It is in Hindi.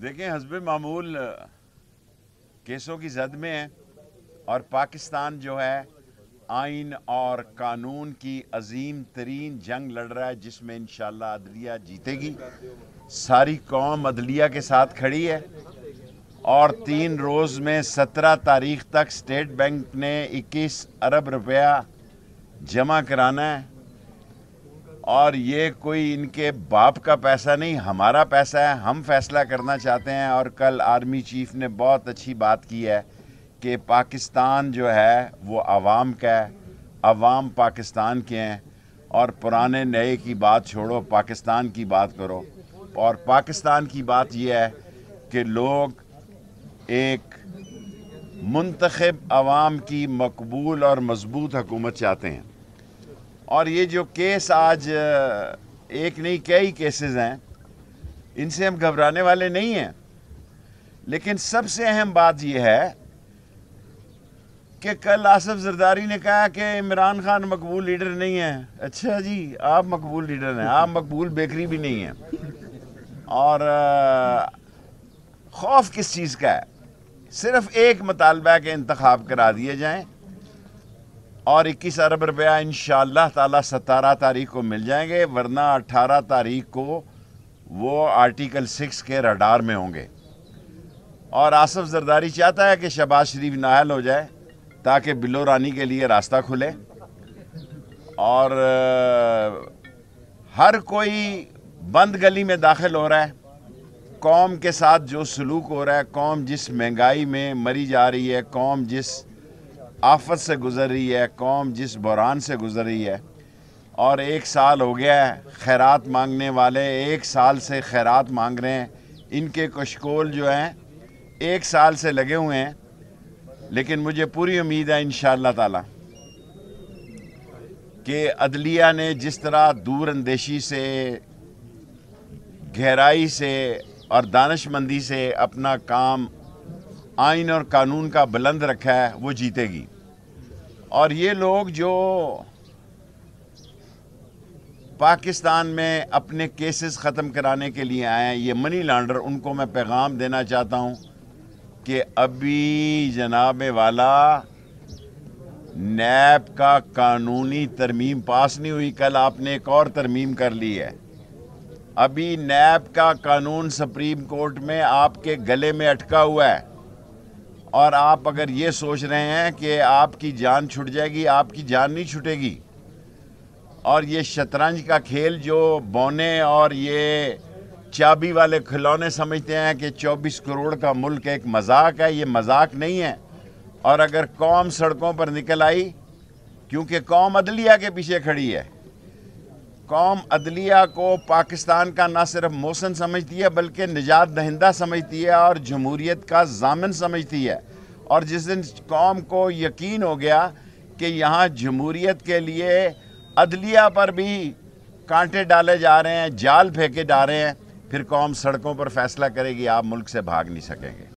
देखें हसब मामूल केसों की जद में है और पाकिस्तान जो है आइन और कानून की अजीम तरीन जंग लड़ रहा है जिसमें इन अदलिया जीतेगी सारी कौम अदलिया के साथ खड़ी है और तीन रोज़ में सत्रह तारीख तक स्टेट बैंक ने इक्कीस अरब रुपया जमा कराना है और ये कोई इनके बाप का पैसा नहीं हमारा पैसा है हम फैसला करना चाहते हैं और कल आर्मी चीफ ने बहुत अच्छी बात की है कि पाकिस्तान जो है वो आवाम का है आवाम पाकिस्तान के हैं और पुराने नए की बात छोड़ो पाकिस्तान की बात करो और पाकिस्तान की बात यह है कि लोग एक मंतखब आवाम की मकबूल और मजबूत हुकूमत चाहते हैं और ये जो केस आज एक नहीं कई केसेस हैं इनसे हम घबराने वाले नहीं हैं लेकिन सबसे अहम बात यह है कि कल आसफ जरदारी ने कहा कि इमरान खान मकबूल लीडर नहीं है अच्छा जी आप मकबूल लीडर हैं आप मकबूल बेकरी भी नहीं हैं और खौफ किस चीज़ का है सिर्फ एक मतालबा के इंतखब करा दिए जाएं और 21 अरब रुपया इन ताला 17 तारीख को मिल जाएंगे वरना 18 तारीख को वो आर्टिकल 6 के रडार में होंगे और आसफ जरदारी चाहता है कि शबाज शरीफ नाहल हो जाए ताकि बिलो रानी के लिए रास्ता खुले और हर कोई बंद गली में दाखिल हो रहा है कौम के साथ जो सलूक हो रहा है कौम जिस महंगाई में मरी जा रही है कौम जिस आफत से गुजर रही है कौम जिस बुरान से गुजर रही है और एक साल हो गया है खैरात मांगने वाले एक साल से खैरात मांग रहे हैं इनके कशकोल जो हैं एक साल से लगे हुए हैं लेकिन मुझे पूरी उम्मीद है इन ताला कि अदलिया ने जिस तरह दूर अंदेशी से गहराई से और दानशमंदी से अपना काम आइन और कानून का बुलंद रखा है वो जीतेगी और ये लोग जो पाकिस्तान में अपने केसेस ख़त्म कराने के लिए आए हैं ये मनी लॉन्डर उनको मैं पैगाम देना चाहता हूँ कि अभी जनाब वाला नैब का कानूनी तरमीम पास नहीं हुई कल आपने एक और तरमीम कर ली है अभी नैब का कानून सुप्रीम कोर्ट में आपके गले में अटका हुआ है और आप अगर ये सोच रहे हैं कि आपकी जान छूट जाएगी आपकी जान नहीं छूटेगी और ये शतरंज का खेल जो बौने और ये चाबी वाले खिलौने समझते हैं कि 24 करोड़ का मुल्क एक मजाक है ये मजाक नहीं है और अगर कौम सड़कों पर निकल आई क्योंकि कौम अदलिया के पीछे खड़ी है कौम अदलिया को पाकिस्तान का ना सिर्फ मौसन समझती है बल्कि निजात दहिंदा समझती है और जमहूरीत का जामिन समझती है और जिस दिन कौम को यकीन हो गया कि यहाँ जमहूरीत के लिए अदलिया पर भी कांटे डाले जा रहे हैं जाल फेंके जा रहे हैं फिर कौम सड़कों पर फैसला करेगी आप मुल्क से भाग नहीं सकेंगे